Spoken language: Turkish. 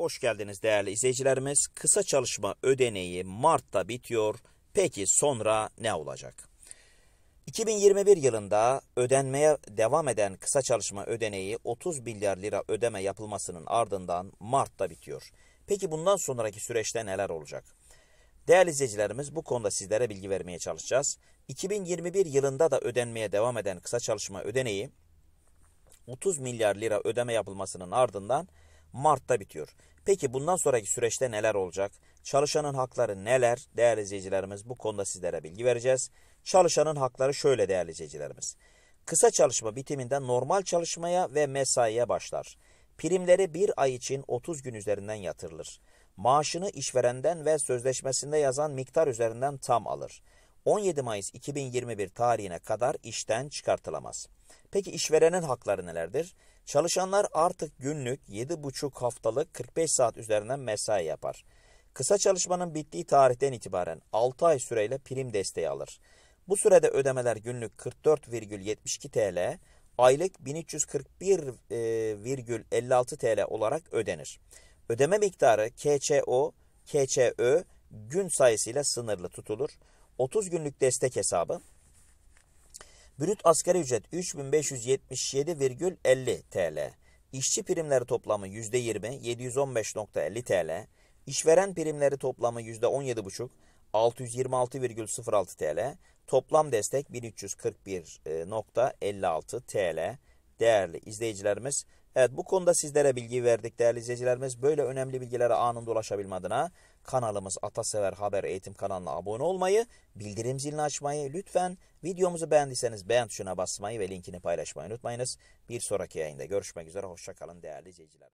Hoş geldiniz değerli izleyicilerimiz. Kısa çalışma ödeneği Mart'ta bitiyor. Peki sonra ne olacak? 2021 yılında ödenmeye devam eden kısa çalışma ödeneği 30 milyar lira ödeme yapılmasının ardından Mart'ta bitiyor. Peki bundan sonraki süreçte neler olacak? Değerli izleyicilerimiz bu konuda sizlere bilgi vermeye çalışacağız. 2021 yılında da ödenmeye devam eden kısa çalışma ödeneği 30 milyar lira ödeme yapılmasının ardından Mart'ta bitiyor. Peki bundan sonraki süreçte neler olacak? Çalışanın hakları neler? Değerli izleyicilerimiz bu konuda sizlere bilgi vereceğiz. Çalışanın hakları şöyle değerli izleyicilerimiz. Kısa çalışma bitiminde normal çalışmaya ve mesaiye başlar. Primleri bir ay için 30 gün üzerinden yatırılır. Maaşını işverenden ve sözleşmesinde yazan miktar üzerinden tam alır. 17 Mayıs 2021 tarihine kadar işten çıkartılamaz. Peki işverenin hakları nelerdir? Çalışanlar artık günlük 7,5 haftalık 45 saat üzerinden mesai yapar. Kısa çalışmanın bittiği tarihten itibaren 6 ay süreyle prim desteği alır. Bu sürede ödemeler günlük 44,72 TL, aylık 1341,56 e, TL olarak ödenir. Ödeme miktarı KÇO, KÇÖ gün sayısıyla sınırlı tutulur. 30 günlük destek hesabı. Brüt asgari ücret 3577,50 TL. İşçi primleri toplamı %20 715.50 TL. İşveren primleri toplamı %17,5 626,06 TL. Toplam destek 1341.56 e, TL değerli izleyicilerimiz. Evet bu konuda sizlere bilgi verdik değerli izleyicilerimiz. Böyle önemli bilgilere anında ulaşabilme adına kanalımız Atasever Haber Eğitim kanalına abone olmayı, bildirim zilini açmayı, lütfen videomuzu beğendiyseniz beğen tuşuna basmayı ve linkini paylaşmayı unutmayınız. Bir sonraki yayında görüşmek üzere, hoşçakalın değerli izleyiciler.